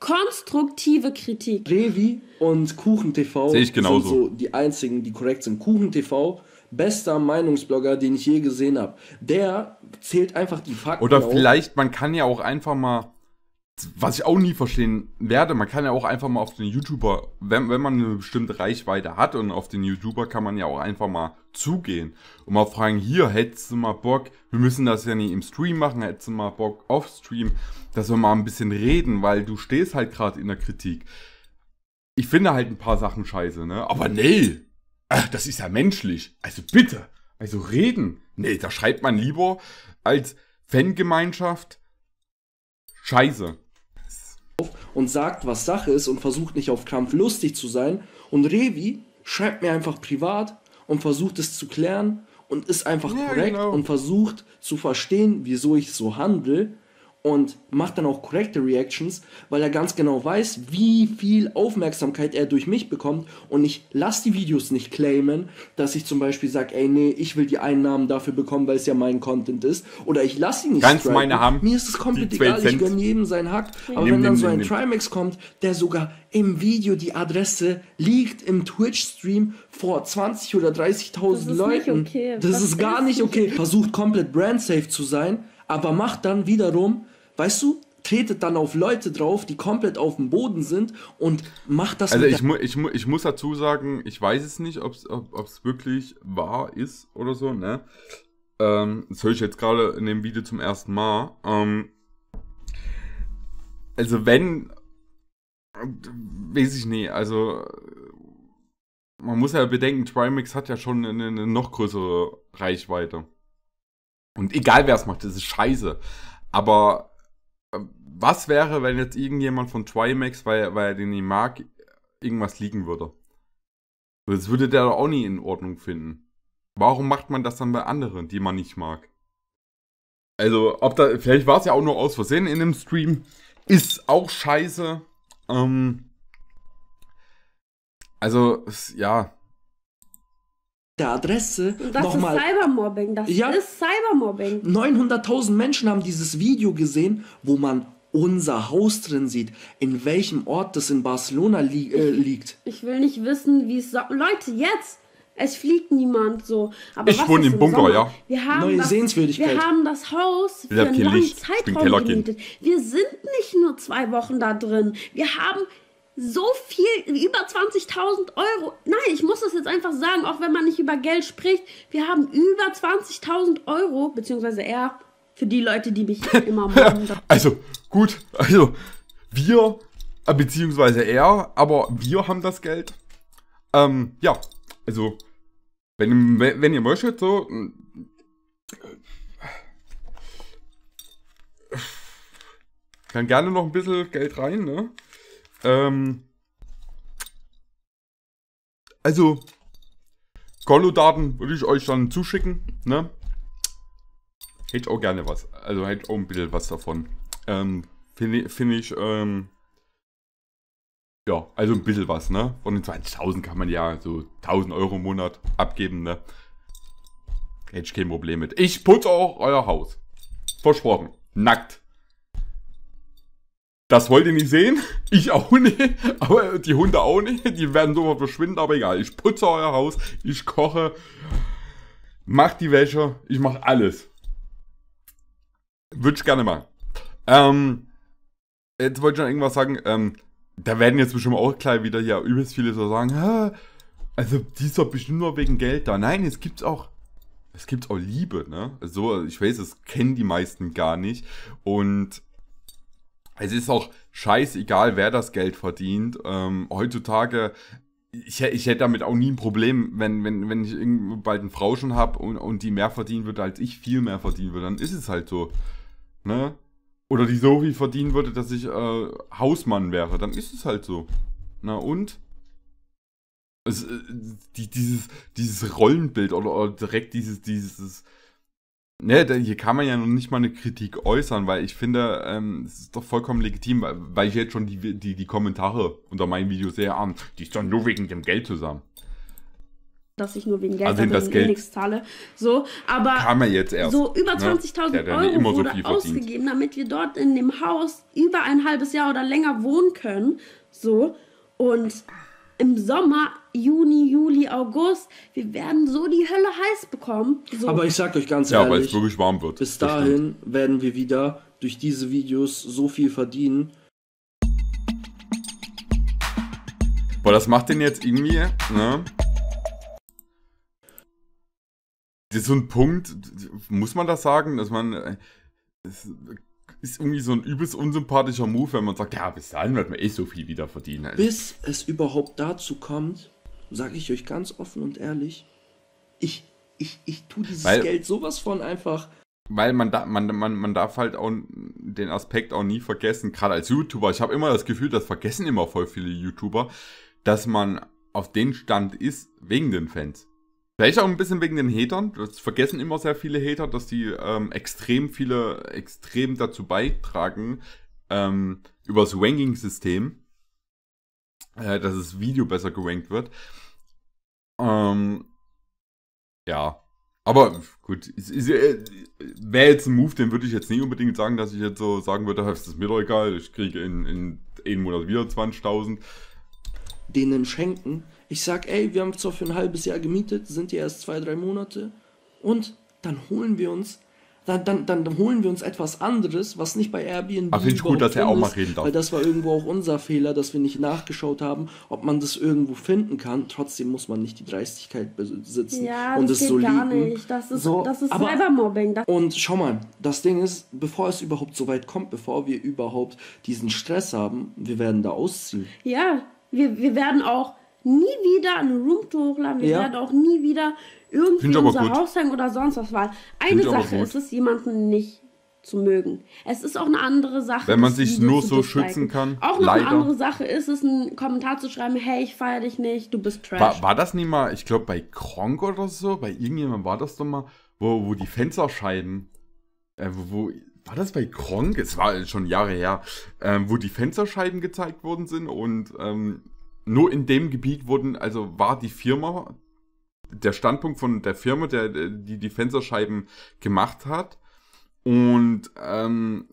konstruktive Kritik. Revi und KuchenTV sind so die einzigen, die korrekt sind. KuchenTV, bester Meinungsblogger, den ich je gesehen habe. Der zählt einfach die Fakten. Oder vielleicht, auf. man kann ja auch einfach mal was ich auch nie verstehen werde, man kann ja auch einfach mal auf den YouTuber, wenn, wenn man eine bestimmte Reichweite hat und auf den YouTuber kann man ja auch einfach mal zugehen und mal fragen, hier, hättest du mal Bock, wir müssen das ja nicht im Stream machen, hättest du mal Bock auf Stream, dass wir mal ein bisschen reden, weil du stehst halt gerade in der Kritik. Ich finde halt ein paar Sachen scheiße, ne? Aber nee, ach, das ist ja menschlich. Also bitte, also reden. Nee, da schreibt man lieber als Fangemeinschaft Scheiße und sagt, was Sache ist und versucht nicht auf Krampf lustig zu sein. Und Revi schreibt mir einfach privat und versucht es zu klären und ist einfach ja, korrekt genau. und versucht zu verstehen, wieso ich so handle und macht dann auch korrekte Reactions, weil er ganz genau weiß, wie viel Aufmerksamkeit er durch mich bekommt und ich lasse die Videos nicht claimen, dass ich zum Beispiel sage, ey nee, ich will die Einnahmen dafür bekommen, weil es ja mein Content ist oder ich lasse ihn nicht ganz striken. meine haben. Mir ist es komplett egal, Cent. ich gönne jedem seinen Hack, aber nimm, wenn dann nimm, so ein nimm. Trimax kommt, der sogar im Video die Adresse liegt im Twitch-Stream vor 20 oder 30.000 Leuten, okay. das Was ist gar ist nicht okay. Versucht komplett brand safe zu sein, aber macht dann wiederum weißt du, tretet dann auf Leute drauf, die komplett auf dem Boden sind und macht das. Also ich, mu ich, mu ich muss dazu sagen, ich weiß es nicht, ob's, ob es wirklich wahr ist oder so, ne? Ähm, das höre ich jetzt gerade in dem Video zum ersten Mal. Ähm, also wenn, äh, weiß ich nicht, also äh, man muss ja bedenken, Trimix hat ja schon eine, eine noch größere Reichweite. Und egal wer es macht, das ist scheiße. Aber was wäre, wenn jetzt irgendjemand von Trimax, weil, weil er den nicht mag, irgendwas liegen würde? Das würde der doch auch nie in Ordnung finden. Warum macht man das dann bei anderen, die man nicht mag? Also, ob da, vielleicht war es ja auch nur aus Versehen in dem Stream. Ist auch scheiße. Ähm, also, ja, der Adresse. Das nochmal. ist Cybermobbing. Das ja, ist Cybermobbing. 900.000 Menschen haben dieses Video gesehen, wo man unser Haus drin sieht, in welchem Ort das in Barcelona li äh, liegt. Ich will nicht wissen, wie es. Leute, jetzt! Es fliegt niemand so. Aber ich wohne im Bunker, Sommer? ja. Wir haben Neue das, Sehenswürdigkeit. Wir haben das Haus für einen langen Licht. Zeitraum gemietet. Wir sind nicht nur zwei Wochen da drin. Wir haben so viel, über 20.000 Euro. Nein, ich muss das jetzt einfach sagen, auch wenn man nicht über Geld spricht. Wir haben über 20.000 Euro, beziehungsweise er für die Leute, die mich immer mobben. also, gut, also wir, äh, beziehungsweise er, aber wir haben das Geld. Ähm, ja, also, wenn, wenn ihr möchtet, so. Äh, kann gerne noch ein bisschen Geld rein, ne? Ähm, also, Kontodaten würde ich euch dann zuschicken, ne? Hätte ich auch gerne was. Also hätte ich auch ein bisschen was davon. Ähm, Finde find ich, ähm, ja, also ein bisschen was, ne? Von den 20.000 kann man ja so 1.000 Euro im Monat abgeben, ne? Hätte ich kein Problem mit. Ich putze auch euer Haus. Versprochen. Nackt. Das wollt ihr nicht sehen. Ich auch nicht. Aber die Hunde auch nicht. Die werden sofort verschwinden, aber egal. Ich putze euer Haus. Ich koche. Mach die Wäsche. Ich mach alles. Würde ich gerne mal. Ähm, jetzt wollte ich noch irgendwas sagen. Ähm, da werden jetzt bestimmt auch gleich wieder hier übelst viele so sagen, Hä? also die ist doch bestimmt nur wegen Geld da. Nein, es gibt's auch, es gibt auch Liebe, ne? So, ich weiß, das kennen die meisten gar nicht. Und es ist auch scheißegal, wer das Geld verdient. Ähm, heutzutage ich, ich, hätte damit auch nie ein Problem, wenn, wenn, wenn ich bald eine Frau schon habe und, und die mehr verdienen würde, als ich viel mehr verdienen würde, dann ist es halt so ne? Oder die so viel verdienen würde, dass ich äh, Hausmann wäre. Dann ist es halt so. Na und? Es, äh, die, dieses, dieses Rollenbild oder, oder direkt dieses, dieses, Ne, hier kann man ja noch nicht mal eine Kritik äußern, weil ich finde, ähm, es ist doch vollkommen legitim, weil, ich jetzt schon die, die, die Kommentare unter meinen Videos sehe, ah, die ist doch nur wegen dem Geld zusammen dass ich nur wegen Geld, also das Geld eh nichts zahle. So, aber kam er jetzt erst, so ne? über 20.000 ne? Euro so wurde ausgegeben, damit wir dort in dem Haus über ein halbes Jahr oder länger wohnen können. So und im Sommer, Juni, Juli, August, wir werden so die Hölle heiß bekommen. So. Aber ich sag euch ganz ja, ehrlich, weil es wirklich warm wird. Bis dahin Bestimmt. werden wir wieder durch diese Videos so viel verdienen. Boah, das macht den jetzt irgendwie, ne? das ist so ein Punkt, muss man das sagen, dass man. Äh, das ist irgendwie so ein übelst unsympathischer Move, wenn man sagt, ja, bis dahin wird man eh so viel wieder verdienen. Also. Bis es überhaupt dazu kommt, sage ich euch ganz offen und ehrlich, ich, ich, ich tue dieses weil, Geld sowas von einfach. Weil man, da, man, man, man darf halt auch den Aspekt auch nie vergessen, gerade als YouTuber. Ich habe immer das Gefühl, das vergessen immer voll viele YouTuber, dass man auf den Stand ist wegen den Fans. Vielleicht auch ein bisschen wegen den Hatern. Das vergessen immer sehr viele Hater, dass die ähm, extrem viele, extrem dazu beitragen, ähm, über das Ranking-System, äh, dass das Video besser gerankt wird. Ähm, ja. Aber gut, äh, wäre jetzt ein Move, den würde ich jetzt nicht unbedingt sagen, dass ich jetzt so sagen würde, es ist mir doch egal, ich kriege in, in einem Monat wieder 20.000. Denen schenken ich sag, ey, wir haben zwar für ein halbes Jahr gemietet, sind ja erst zwei, drei Monate. Und dann holen wir uns, dann, dann, dann holen wir uns etwas anderes, was nicht bei Airbnb. Ach, finde ich gut, dass er auch mal reden darf. Weil das war irgendwo auch unser Fehler, dass wir nicht nachgeschaut haben, ob man das irgendwo finden kann. Trotzdem muss man nicht die Dreistigkeit besitzen ja, und es so lieben. Gar nicht. Das ist, so, das ist aber, Cybermobbing. Das und schau mal, das Ding ist, bevor es überhaupt so weit kommt, bevor wir überhaupt diesen Stress haben, wir werden da ausziehen. Ja, wir, wir werden auch nie wieder eine Roomtour hochladen. Ich ja. werden auch nie wieder irgendwie unser gut. Haus hängen oder sonst was. Weil eine Find Sache ist es, jemanden nicht zu mögen. Es ist auch eine andere Sache. Wenn man sich nur so schützen kann. Auch noch leider. eine andere Sache ist es, einen Kommentar zu schreiben, hey, ich feiere dich nicht, du bist trash. War, war das nicht mal, ich glaube, bei Kronk oder so, bei irgendjemandem war das doch mal, wo, wo die Fenster scheiden. Äh, wo, wo, war das bei Kronk? Es war schon Jahre her, äh, wo die Fensterscheiben gezeigt worden sind und ähm, nur in dem Gebiet wurden, also war die Firma, der Standpunkt von der Firma, der, äh, die die Fensterscheiben gemacht hat. Und ähm,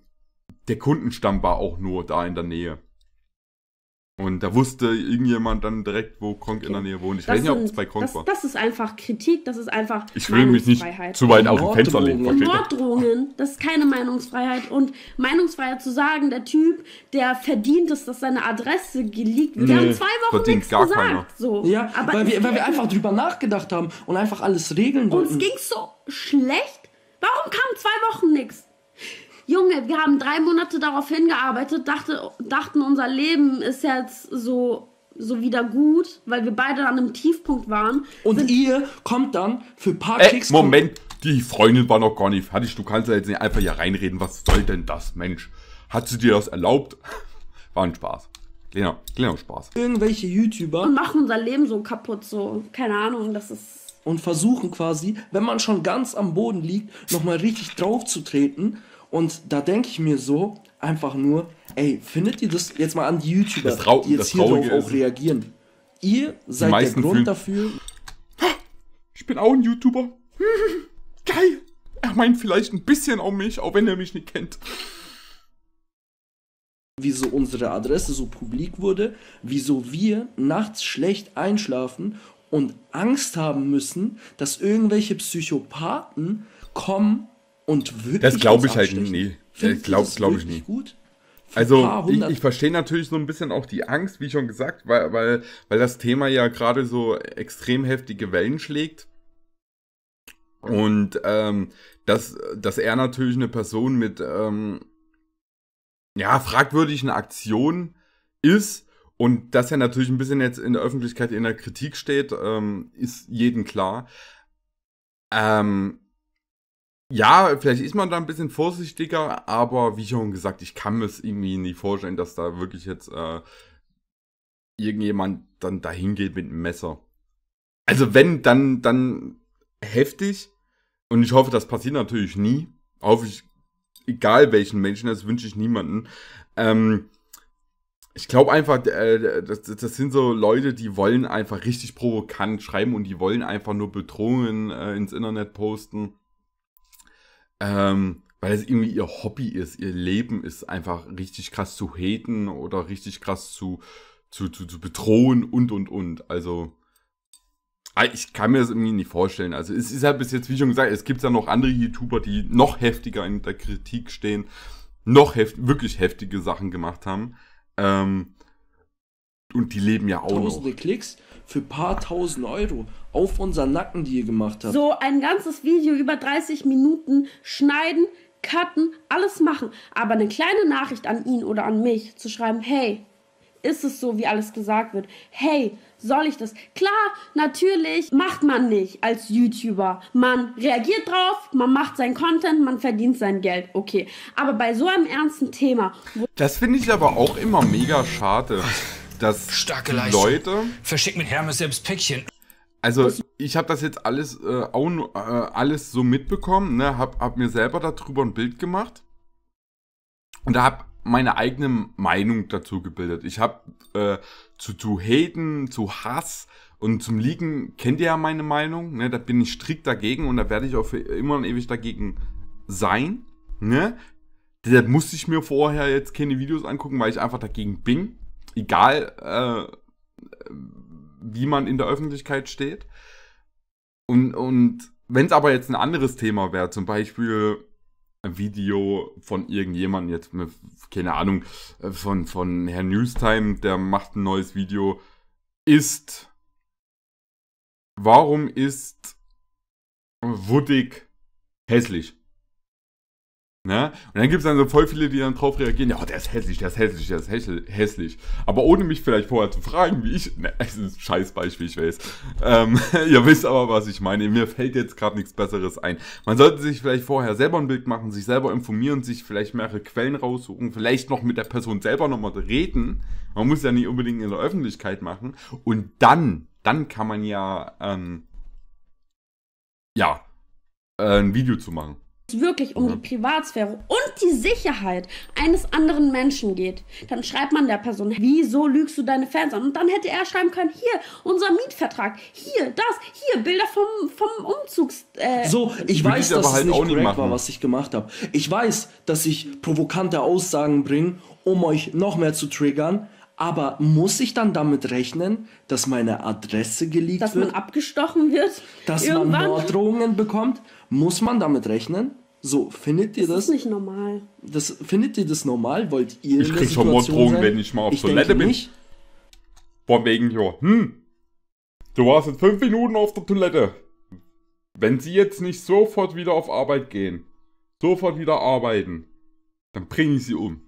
der Kundenstamm war auch nur da in der Nähe. Und da wusste irgendjemand dann direkt, wo Kronk okay. in der Nähe wohnt. Ich das weiß nicht, ob es bei Kronk war. Das ist einfach Kritik, das ist einfach. Ich will mich nicht zu weit auf dem Fenster legen. Morddrohungen, das ist keine Meinungsfreiheit. Und Meinungsfreiheit zu sagen, der Typ, der verdient es, dass seine Adresse geleakt wird. Nee, wir haben zwei Wochen nichts gar gesagt. So. Ja, aber weil, wir, weil wir einfach drüber nachgedacht haben und einfach alles regeln wollten. Uns ging so schlecht. Warum kam zwei Wochen nichts? Junge, wir haben drei Monate darauf hingearbeitet, dachte, dachten, unser Leben ist jetzt so, so wieder gut, weil wir beide an einem Tiefpunkt waren. Und ihr kommt dann für ein paar äh, Klicks. Moment, die Freundin war noch gar nicht fertig. Du kannst ja jetzt nicht einfach hier reinreden. Was soll denn das, Mensch? Hat sie dir das erlaubt? War ein Spaß. Kleiner, kleiner Spaß. Irgendwelche YouTuber. Und machen unser Leben so kaputt, so. Keine Ahnung, das ist. Und versuchen quasi, wenn man schon ganz am Boden liegt, nochmal richtig draufzutreten und da denke ich mir so einfach nur, ey, findet ihr das jetzt mal an die YouTuber, Trau die jetzt hier drauf auch reagieren? Ihr seid der Grund dafür. Ich bin auch ein YouTuber. Geil. Er meint vielleicht ein bisschen um mich, auch wenn er mich nicht kennt. Wieso unsere Adresse so publik wurde, wieso wir nachts schlecht einschlafen und Angst haben müssen, dass irgendwelche Psychopathen kommen und wirklich. Das glaube ich halt nie. Findest äh, glaub, ich nie. Gut? also ich, ich verstehe natürlich so ein bisschen auch die Angst, wie schon gesagt, weil, weil, weil das Thema ja gerade so extrem heftige Wellen schlägt. Und ähm, dass, dass er natürlich eine Person mit ähm, ja, fragwürdigen Aktionen ist und dass er natürlich ein bisschen jetzt in der Öffentlichkeit in der Kritik steht, ähm, ist jedem klar. Ähm, ja, vielleicht ist man da ein bisschen vorsichtiger, aber wie schon gesagt, ich kann mir es irgendwie nicht vorstellen, dass da wirklich jetzt äh, irgendjemand dann dahin geht mit einem Messer. Also wenn, dann, dann heftig. Und ich hoffe, das passiert natürlich nie. Hoffe ich, egal welchen Menschen, das wünsche ich niemanden. Ähm, ich glaube einfach, äh, das, das, sind so Leute, die wollen einfach richtig provokant schreiben und die wollen einfach nur Bedrohungen äh, ins Internet posten. Ähm, weil es irgendwie ihr Hobby ist, ihr Leben ist einfach richtig krass zu haten oder richtig krass zu, zu, zu, zu bedrohen und und und. Also, ah, ich kann mir das irgendwie nicht vorstellen. Also, es ist ja halt bis jetzt, wie schon gesagt, es gibt ja noch andere YouTuber, die noch heftiger in der Kritik stehen, noch heft wirklich heftige Sachen gemacht haben. Ähm, und die leben ja auch Tausende noch. Klicks für ein paar tausend Euro auf unseren Nacken, die ihr gemacht habt. So ein ganzes Video über 30 Minuten schneiden, cutten, alles machen. Aber eine kleine Nachricht an ihn oder an mich zu schreiben, hey, ist es so, wie alles gesagt wird? Hey, soll ich das? Klar, natürlich macht man nicht als YouTuber. Man reagiert drauf, man macht seinen Content, man verdient sein Geld. Okay. Aber bei so einem ernsten Thema. Das finde ich aber auch immer mega schade dass Starke Leute. Verschickt mit Hermes selbst Päckchen. Also ich habe das jetzt alles, äh, auch, äh, alles so mitbekommen, ne? hab, hab mir selber darüber ein Bild gemacht und da hab meine eigene Meinung dazu gebildet. Ich habe äh, zu, zu Haten, zu Hass und zum Liegen kennt ihr ja meine Meinung, ne? da bin ich strikt dagegen und da werde ich auch für immer und ewig dagegen sein. Ne? Deshalb musste ich mir vorher jetzt keine Videos angucken, weil ich einfach dagegen bin egal äh, wie man in der Öffentlichkeit steht. Und, und wenn es aber jetzt ein anderes Thema wäre, zum Beispiel ein Video von irgendjemandem, jetzt, keine Ahnung, von, von Herrn Newstime, der macht ein neues Video, ist, warum ist Wuttig hässlich? Ne? Und dann gibt es dann so voll viele, die dann drauf reagieren, ja, oh, der ist hässlich, der ist hässlich, der ist hässlich. Aber ohne mich vielleicht vorher zu fragen, wie ich. Ne, es ist ein scheiß Beispiel, ich weiß. Ähm, ihr wisst aber, was ich meine. Mir fällt jetzt gerade nichts Besseres ein. Man sollte sich vielleicht vorher selber ein Bild machen, sich selber informieren, sich vielleicht mehrere Quellen raussuchen, vielleicht noch mit der Person selber nochmal reden. Man muss ja nicht unbedingt in der Öffentlichkeit machen. Und dann, dann kann man ja, ähm, ja, äh, ein Video zu machen wirklich um die Privatsphäre und die Sicherheit eines anderen Menschen geht, dann schreibt man der Person, wieso lügst du deine Fans an? Und dann hätte er schreiben können, hier, unser Mietvertrag, hier, das, hier, Bilder vom, vom Umzugs... Äh, so, ich weiß, dass halt es nicht korrekt war, was ich gemacht habe. Ich weiß, dass ich provokante Aussagen bringe, um euch noch mehr zu triggern, aber muss ich dann damit rechnen, dass meine Adresse geleakt dass wird? Dass man abgestochen wird? Dass irgendwann? man Morddrohungen bekommt? Muss man damit rechnen? So, findet ihr das? Das ist nicht normal. Das, findet ihr das normal? Wollt ihr Ich krieg schon Morddrohungen, wenn ich mal auf ich Toilette bin. Nicht. Von wegen, ja, hm, du warst jetzt fünf Minuten auf der Toilette. Wenn sie jetzt nicht sofort wieder auf Arbeit gehen, sofort wieder arbeiten, dann bringe ich sie um.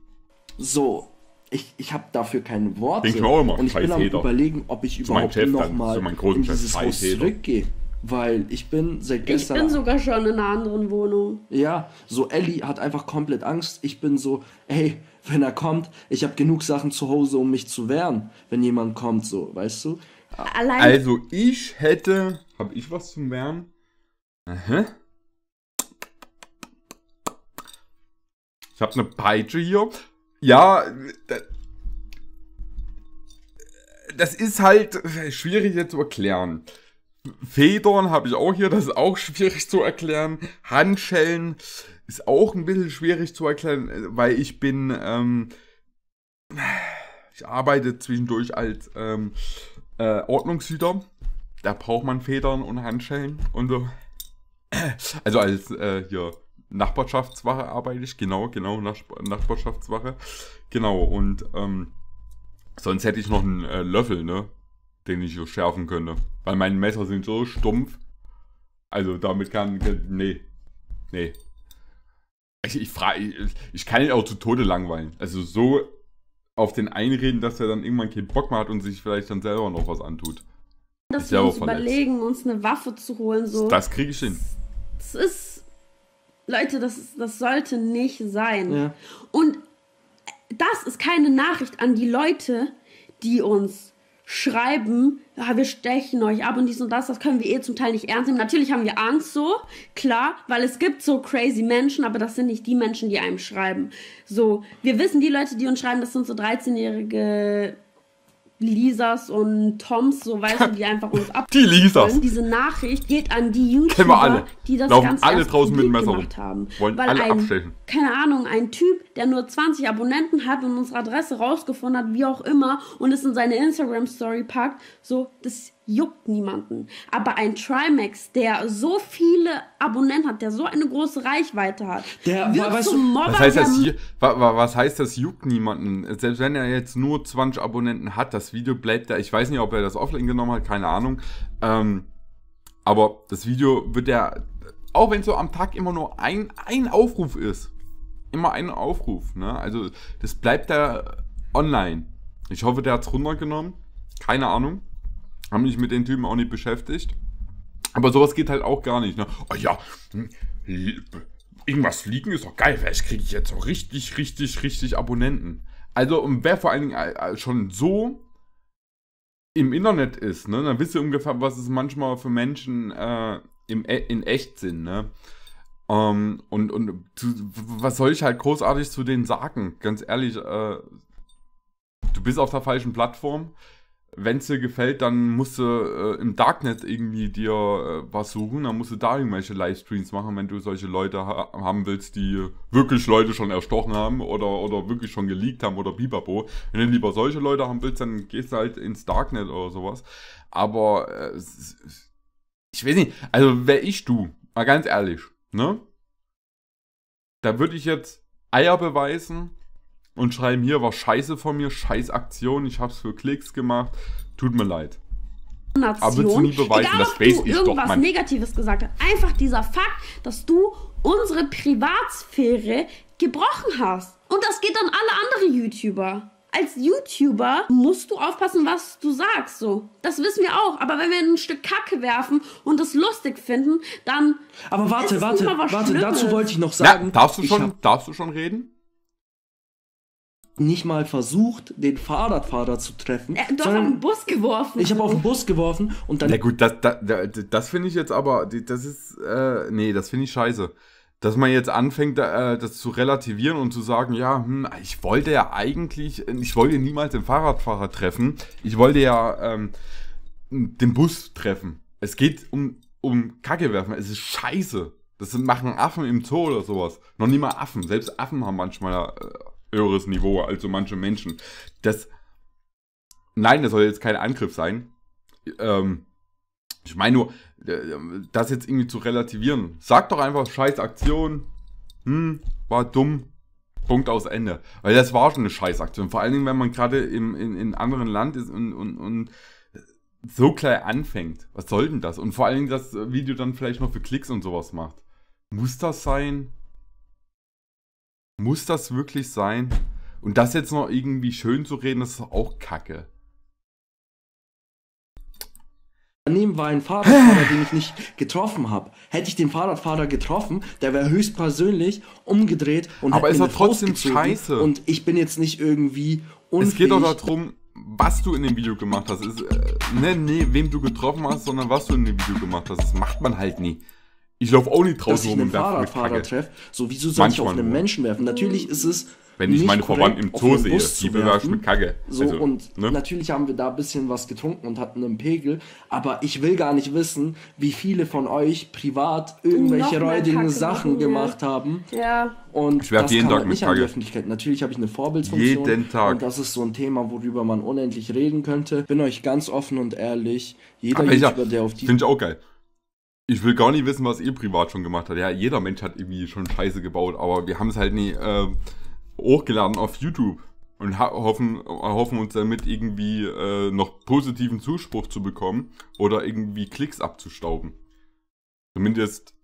So, ich, ich habe dafür kein Wort. Denk mir auch immer, und ich Scheiß bin am Hater. überlegen, ob ich überhaupt nochmal in dieses Chef, Haus zurückgehe. Weil ich bin seit gestern. Ich bin sogar schon in einer anderen Wohnung. Ja, so Ellie hat einfach komplett Angst. Ich bin so, ey, wenn er kommt, ich habe genug Sachen zu Hause, um mich zu wehren, wenn jemand kommt, so, weißt du? Allein also ich hätte. Habe ich was zum Wehren? Aha. Ich habe eine Peitsche hier ja, das ist halt schwierig jetzt zu erklären. Federn habe ich auch hier, das ist auch schwierig zu erklären. Handschellen ist auch ein bisschen schwierig zu erklären, weil ich bin, ähm, ich arbeite zwischendurch als ähm, äh, Ordnungshüter. Da braucht man Federn und Handschellen und so. Also als äh, hier Nachbarschaftswache arbeite ich, genau, genau, Nachbarschaftswache. Genau, und ähm, sonst hätte ich noch einen äh, Löffel, ne? Den ich so schärfen könnte. Weil meine Messer sind so stumpf. Also damit kann. Nee. Nee. Ich, ich frage, ich, ich kann ihn auch zu Tode langweilen. Also so auf den einreden, dass er dann irgendwann keinen Bock mehr hat und sich vielleicht dann selber noch was antut. Dass wir uns verletzt. überlegen, uns eine Waffe zu holen, so. Das kriege ich hin. Das ist Leute, das, das sollte nicht sein. Ja. Und das ist keine Nachricht an die Leute, die uns schreiben, ja, wir stechen euch ab und dies und das, das können wir eh zum Teil nicht ernst nehmen. Natürlich haben wir Angst so, klar, weil es gibt so crazy Menschen, aber das sind nicht die Menschen, die einem schreiben. So, wir wissen, die Leute, die uns schreiben, das sind so 13-jährige Lisas und Toms, so weißt du, die einfach uns ab. Die Lisas. Diese Nachricht geht an die YouTuber, die das Laufen Ganze alle draußen mit dem Messer gemacht haben. Wollen Weil alle ein, abstechen. Keine Ahnung, ein Typ, der nur 20 Abonnenten hat und unsere Adresse rausgefunden hat, wie auch immer, und es in seine Instagram-Story packt, so, das juckt niemanden. Aber ein Trimax, der so viele Abonnenten hat, der so eine große Reichweite hat, der wird weißt, zum Mobber. Was heißt, das, was heißt das juckt niemanden? Selbst wenn er jetzt nur 20 Abonnenten hat, das Video bleibt da. Ich weiß nicht, ob er das offline genommen hat, keine Ahnung. Ähm, aber das Video wird der, auch wenn so am Tag immer nur ein, ein Aufruf ist, immer ein Aufruf, ne? Also das bleibt da online. Ich hoffe, der hat es runtergenommen. Keine Ahnung. Haben mich mit den Typen auch nicht beschäftigt. Aber sowas geht halt auch gar nicht. Ne? Oh ja, hm, irgendwas fliegen ist doch geil. Vielleicht kriege ich jetzt so richtig, richtig, richtig Abonnenten. Also, und wer vor allen Dingen äh, äh, schon so im Internet ist, ne, dann wisst ihr ungefähr, was es manchmal für Menschen äh, im, e, in echt sind. Ne? Ähm, und und was soll ich halt großartig zu denen sagen? Ganz ehrlich, äh, du bist auf der falschen Plattform wenn es dir gefällt, dann musst du äh, im Darknet irgendwie dir äh, was suchen, dann musst du da irgendwelche Livestreams machen, wenn du solche Leute ha haben willst, die wirklich Leute schon erstochen haben oder, oder wirklich schon geleakt haben oder bibabo. Wenn du lieber solche Leute haben willst, dann gehst du halt ins Darknet oder sowas. Aber äh, ich weiß nicht, also wäre ich du, mal ganz ehrlich, ne? Da würde ich jetzt Eier beweisen und schreiben, hier war scheiße von mir, scheiß Aktion, ich hab's für Klicks gemacht, tut mir leid. Nation, Aber willst du nie beweisen, egal, dass du irgendwas doch, Negatives gesagt hast. Einfach dieser Fakt, dass du unsere Privatsphäre gebrochen hast. Und das geht an alle anderen YouTuber als YouTuber musst du aufpassen, was du sagst. So, das wissen wir auch. Aber wenn wir ein Stück Kacke werfen und das lustig finden, dann. Aber warte, warte, warte. Schlimmes. Dazu wollte ich noch sagen. Na, darfst du schon? Darfst du schon reden? nicht mal versucht, den Fahrradfahrer zu treffen. Äh, du hast auf den Bus geworfen. Ich habe auf den Bus geworfen und dann. Na gut, das, das, das finde ich jetzt aber, das ist, äh, nee, das finde ich scheiße. Dass man jetzt anfängt, äh, das zu relativieren und zu sagen, ja, hm, ich wollte ja eigentlich, ich wollte niemals den Fahrradfahrer treffen. Ich wollte ja ähm, den Bus treffen. Es geht um, um Kacke werfen. Es ist scheiße. Das machen Affen im Zoo oder sowas. Noch nie mal Affen. Selbst Affen haben manchmal äh, höheres Niveau als so manche Menschen. Das, nein, das soll jetzt kein Angriff sein. Ähm, ich meine nur, äh, das jetzt irgendwie zu relativieren. Sag doch einfach, scheiß Aktion, hm, war dumm, Punkt aus Ende. Weil das war schon eine scheiß Aktion. Vor allen Dingen, wenn man gerade im, in, in anderen Land ist und, und, und so klein anfängt. Was soll denn das? Und vor allen Dingen das Video dann vielleicht noch für Klicks und sowas macht. Muss das sein? Muss das wirklich sein? Und das jetzt noch irgendwie schön zu reden, das ist doch auch kacke. Daneben war ein Fahrradfahrer, den ich nicht getroffen habe. Hätte ich den Fahrradfahrer getroffen, der wäre höchstpersönlich umgedreht und Aber ist er trotzdem scheiße. Und ich bin jetzt nicht irgendwie unfähig. Es geht doch darum, was du in dem Video gemacht hast. Ist, äh, ne, ne, wem du getroffen hast, sondern was du in dem Video gemacht hast. Das macht man halt nie. Ich laufe auch nicht draußen rum und werfe mit Fahrradfahrer treffe. So, wieso soll Manchmal ich auf einen Menschen werfen? Natürlich ist es. Wenn ich meine Verwandten im Zoo sehe, die bewerfe ich mit Kacke. So, also, und ne? natürlich haben wir da ein bisschen was getrunken und hatten einen Pegel. Aber ich will gar nicht wissen, wie viele von euch privat irgendwelche räudigen Sachen gemacht haben. Ja. Und ich das jeden Tag mit nicht Kacke. an die Öffentlichkeit. Natürlich habe ich eine Vorbildfunktion. Jeden Tag. Und das ist so ein Thema, worüber man unendlich reden könnte. Bin euch ganz offen und ehrlich. Jeder Aber YouTuber, der auf die. Finde ich auch geil. Ich will gar nicht wissen, was ihr privat schon gemacht habt. Ja, jeder Mensch hat irgendwie schon Scheiße gebaut, aber wir haben es halt nie äh, hochgeladen auf YouTube und hoffen, hoffen uns damit irgendwie äh, noch positiven Zuspruch zu bekommen oder irgendwie Klicks abzustauben. Zumindest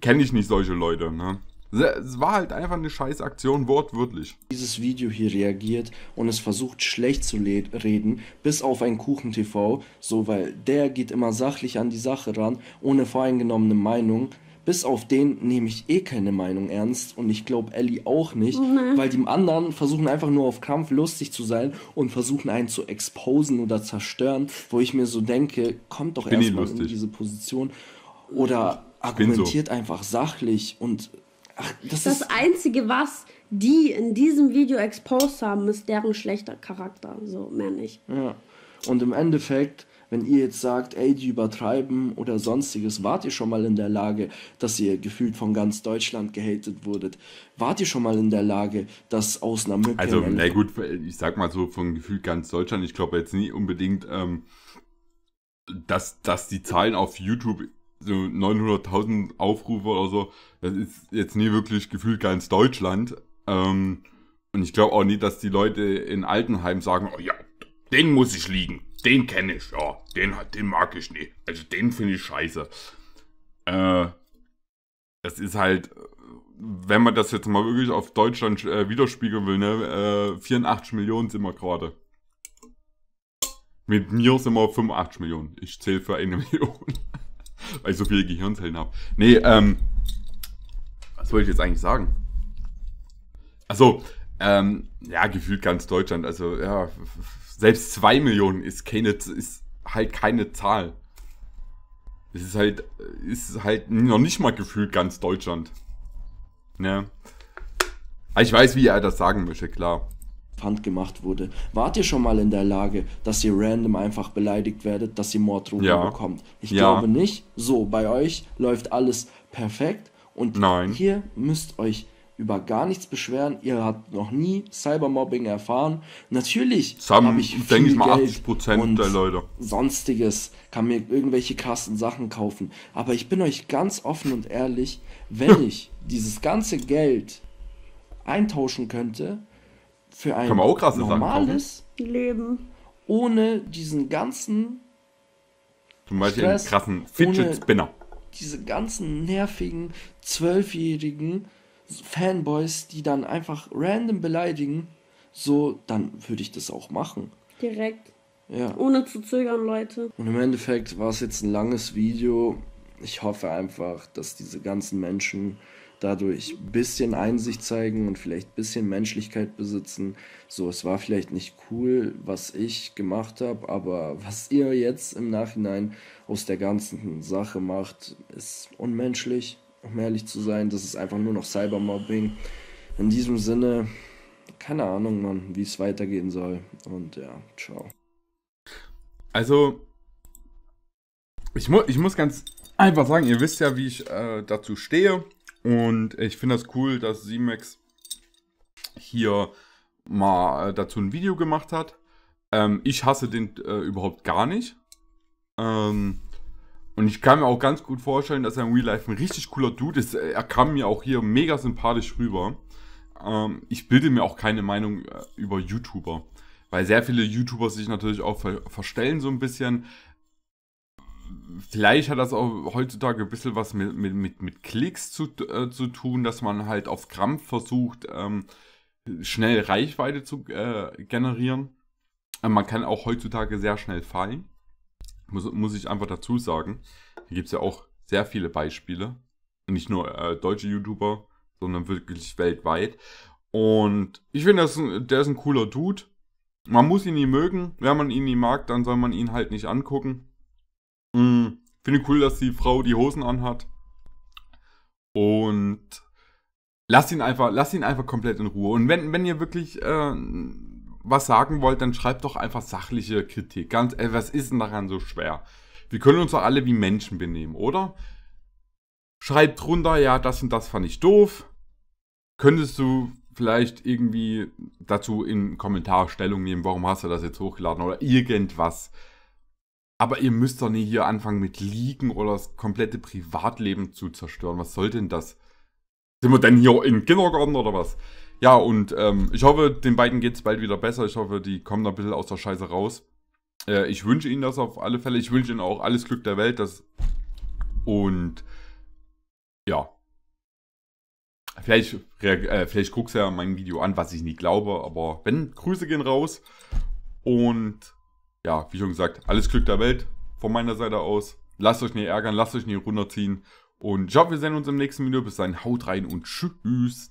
kenne ich nicht solche Leute, ne? Es war halt einfach eine scheiß Aktion, wortwörtlich. Dieses Video hier reagiert und es versucht schlecht zu reden, bis auf ein Kuchen-TV, so weil der geht immer sachlich an die Sache ran, ohne voreingenommene Meinung. Bis auf den nehme ich eh keine Meinung ernst und ich glaube Ellie auch nicht, mhm. weil die anderen versuchen einfach nur auf Kampf lustig zu sein und versuchen einen zu exposen oder zerstören, wo ich mir so denke, kommt doch erstmal in diese Position oder argumentiert so. einfach sachlich und das, das ist Einzige, was die in diesem Video exposed haben, ist deren schlechter Charakter. So, mehr nicht. Ja. Und im Endeffekt, wenn ihr jetzt sagt, ey, die übertreiben oder sonstiges, wart ihr schon mal in der Lage, dass ihr gefühlt von ganz Deutschland gehatet wurdet? Wart ihr schon mal in der Lage, dass Ausnahme. Also, na gut, ich sag mal so, von gefühlt ganz Deutschland, ich glaube jetzt nie unbedingt, ähm, dass, dass die Zahlen auf YouTube so 900.000 Aufrufe oder so. Das ist jetzt nie wirklich gefühlt ganz Deutschland. Ähm, und ich glaube auch nie, dass die Leute in Altenheim sagen, oh ja, den muss ich liegen. Den kenne ich, ja. Den, den mag ich nicht. Also den finde ich scheiße. Äh, das ist halt, wenn man das jetzt mal wirklich auf Deutschland äh, widerspiegeln will, ne? Äh, 84 Millionen sind wir gerade. Mit mir sind wir auf 85 Millionen. Ich zähle für eine Million. Weil ich so viele Gehirnzellen habe. Nee, ähm. Was wollte ich jetzt eigentlich sagen? Also, ähm, ja, gefühlt ganz Deutschland. Also, ja, selbst 2 Millionen ist, keine, ist halt keine Zahl. Es ist halt, ist halt noch nicht mal gefühlt ganz Deutschland. Ne? Ich weiß, wie er das sagen möchte, klar. Pfand gemacht wurde. Wart ihr schon mal in der Lage, dass ihr random einfach beleidigt werdet, dass ihr Morddrohungen ja. bekommt? Ich ja. glaube nicht. So, bei euch läuft alles perfekt und Nein. ihr müsst euch über gar nichts beschweren. Ihr habt noch nie Cybermobbing erfahren. Natürlich habe ich denke ich mal 80 Prozent und der Leute. Sonstiges kann mir irgendwelche krassen Sachen kaufen. Aber ich bin euch ganz offen und ehrlich, wenn ich dieses ganze Geld eintauschen könnte für ein normales Leben ohne diesen ganzen zum Beispiel Stress, einen krassen Fidget Spinner. Diese ganzen nervigen zwölfjährigen Fanboys, die dann einfach random beleidigen, so dann würde ich das auch machen. Direkt. Ja. Ohne zu zögern, Leute. Und im Endeffekt war es jetzt ein langes Video. Ich hoffe einfach, dass diese ganzen Menschen dadurch ein bisschen Einsicht zeigen und vielleicht ein bisschen Menschlichkeit besitzen. So, es war vielleicht nicht cool, was ich gemacht habe, aber was ihr jetzt im Nachhinein aus der ganzen Sache macht, ist unmenschlich, um ehrlich zu sein. Das ist einfach nur noch Cybermobbing. In diesem Sinne, keine Ahnung, Mann, wie es weitergehen soll. Und ja, ciao. Also, ich, mu ich muss ganz einfach sagen, ihr wisst ja, wie ich äh, dazu stehe. Und ich finde das cool, dass Simex hier mal äh, dazu ein Video gemacht hat. Ähm, ich hasse den äh, überhaupt gar nicht. Ähm, und ich kann mir auch ganz gut vorstellen, dass er im Real Life ein richtig cooler Dude ist. Er kam mir auch hier mega sympathisch rüber. Ähm, ich bilde mir auch keine Meinung äh, über YouTuber. Weil sehr viele YouTuber sich natürlich auch ver verstellen so ein bisschen vielleicht hat das auch heutzutage ein bisschen was mit, mit, mit Klicks zu, äh, zu tun, dass man halt auf Krampf versucht, ähm, schnell Reichweite zu äh, generieren. Äh, man kann auch heutzutage sehr schnell fallen. Muss, muss ich einfach dazu sagen. Da gibt es ja auch sehr viele Beispiele. Nicht nur äh, deutsche YouTuber, sondern wirklich weltweit. Und ich finde, der ist ein cooler Dude. Man muss ihn nie mögen. Wenn man ihn nie mag, dann soll man ihn halt nicht angucken. Mhm. Finde cool, dass die Frau die Hosen anhat. Und lasst ihn einfach, lass ihn einfach komplett in Ruhe. Und wenn, wenn ihr wirklich äh, was sagen wollt, dann schreibt doch einfach sachliche Kritik. Ganz ehrlich, äh, was ist denn daran so schwer? Wir können uns doch alle wie Menschen benehmen, oder? Schreibt drunter, ja, das und das fand ich doof. Könntest du vielleicht irgendwie dazu in Kommentar Stellung nehmen, warum hast du das jetzt hochgeladen oder irgendwas. Aber ihr müsst doch nicht hier anfangen mit Liegen oder das komplette Privatleben zu zerstören. Was soll denn das? Sind wir denn hier in Kindergarten oder was? Ja, und ähm, ich hoffe, den beiden geht es bald wieder besser. Ich hoffe, die kommen da ein bisschen aus der Scheiße raus. Äh, ich wünsche ihnen das auf alle Fälle. Ich wünsche ihnen auch alles Glück der Welt. Das und ja. Vielleicht, äh, vielleicht guckst du ja mein Video an, was ich nie glaube. Aber wenn, Grüße gehen raus. Und ja, wie schon gesagt, alles Glück der Welt von meiner Seite aus. Lasst euch nicht ärgern, lasst euch nicht runterziehen. Und ich hoffe, wir sehen uns im nächsten Video. Bis dahin, haut rein und tschüss.